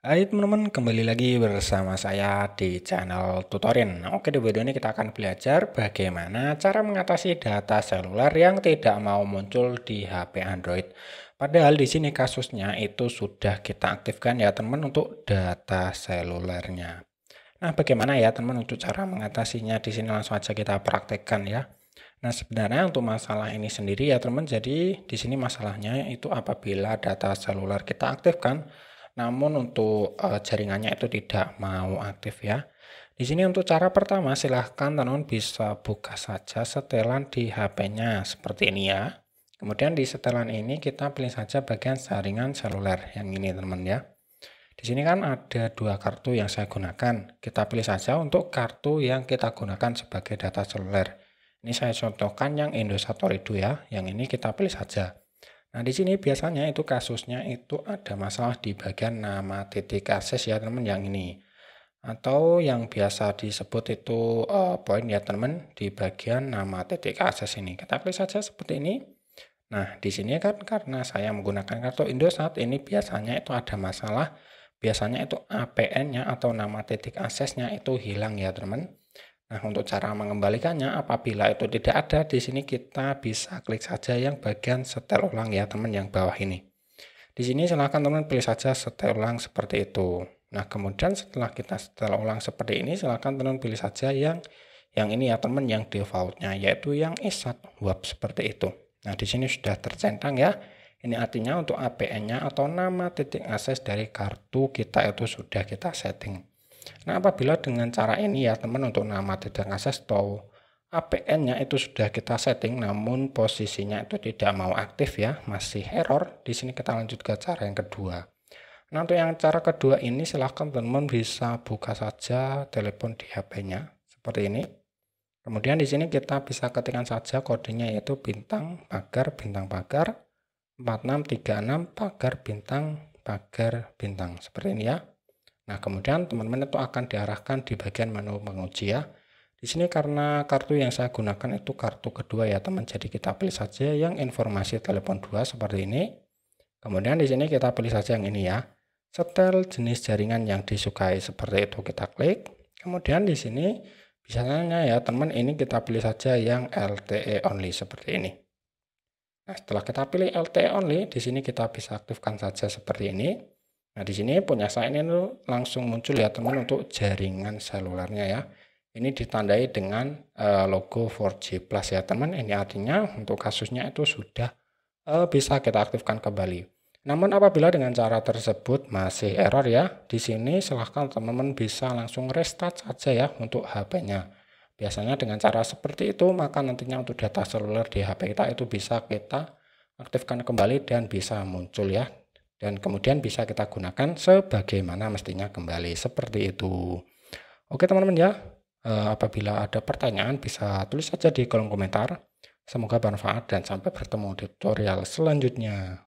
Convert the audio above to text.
Hai teman-teman, kembali lagi bersama saya di channel tutorial. Oke, di video ini kita akan belajar bagaimana cara mengatasi data seluler yang tidak mau muncul di HP Android. Padahal di sini kasusnya itu sudah kita aktifkan ya teman teman untuk data selulernya. Nah, bagaimana ya teman untuk cara mengatasinya di sini langsung aja kita praktekkan ya. Nah, sebenarnya untuk masalah ini sendiri ya teman, jadi di sini masalahnya itu apabila data seluler kita aktifkan, namun untuk uh, jaringannya itu tidak mau aktif ya. Di sini untuk cara pertama silahkan teman teman bisa buka saja setelan di HP-nya seperti ini ya. Kemudian di setelan ini kita pilih saja bagian jaringan seluler yang ini teman teman ya. Di sini kan ada dua kartu yang saya gunakan. Kita pilih saja untuk kartu yang kita gunakan sebagai data seluler. Ini saya contohkan yang Indosat Torido ya. Yang ini kita pilih saja. Nah, di sini biasanya itu kasusnya itu ada masalah di bagian nama titik akses ya teman yang ini. Atau yang biasa disebut itu uh, poin ya teman di bagian nama titik akses ini. Kita klik saja seperti ini. Nah, di sini kan karena saya menggunakan kartu Indosat ini biasanya itu ada masalah. Biasanya itu APN-nya atau nama titik aksesnya itu hilang ya teman teman. Nah, untuk cara mengembalikannya, apabila itu tidak ada, di sini kita bisa klik saja yang bagian setel ulang ya teman yang bawah ini. Di sini silahkan teman pilih saja setel ulang seperti itu. Nah, kemudian setelah kita setel ulang seperti ini, silahkan teman pilih saja yang yang ini ya teman yang defaultnya, yaitu yang isat web seperti itu. Nah, di sini sudah tercentang ya. Ini artinya untuk APN-nya atau nama titik akses dari kartu kita itu sudah kita setting. Nah apabila dengan cara ini ya teman untuk nama tidak akses tahu APN-nya itu sudah kita setting namun posisinya itu tidak mau aktif ya, masih error. Di sini kita lanjut ke cara yang kedua. Nah untuk yang cara kedua ini silahkan teman bisa buka saja telepon di HP-nya seperti ini. Kemudian di sini kita bisa ketikkan saja kodenya yaitu bintang pagar bintang pagar 4636 pagar bintang pagar bintang seperti ini ya. Nah, kemudian teman-teman itu akan diarahkan di bagian menu menguji ya. Di sini karena kartu yang saya gunakan itu kartu kedua ya teman, jadi kita pilih saja yang informasi telepon 2 seperti ini. Kemudian di sini kita pilih saja yang ini ya. Setel jenis jaringan yang disukai seperti itu kita klik. Kemudian di sini biasanya ya teman ini kita pilih saja yang LTE only seperti ini. Nah, setelah kita pilih LTE only, di sini kita bisa aktifkan saja seperti ini. Nah, di sini punya saya ini langsung muncul ya teman untuk jaringan selulernya ya. Ini ditandai dengan eh, logo 4G Plus ya teman. Ini artinya untuk kasusnya itu sudah eh, bisa kita aktifkan kembali. Namun apabila dengan cara tersebut masih error ya, di sini silahkan teman-teman bisa langsung restart saja ya untuk HP-nya. Biasanya dengan cara seperti itu maka nantinya untuk data seluler di HP kita itu bisa kita aktifkan kembali dan bisa muncul ya dan kemudian bisa kita gunakan sebagaimana mestinya kembali seperti itu. Oke teman-teman ya, eh, apabila ada pertanyaan bisa tulis saja di kolom komentar. Semoga bermanfaat dan sampai bertemu di tutorial selanjutnya.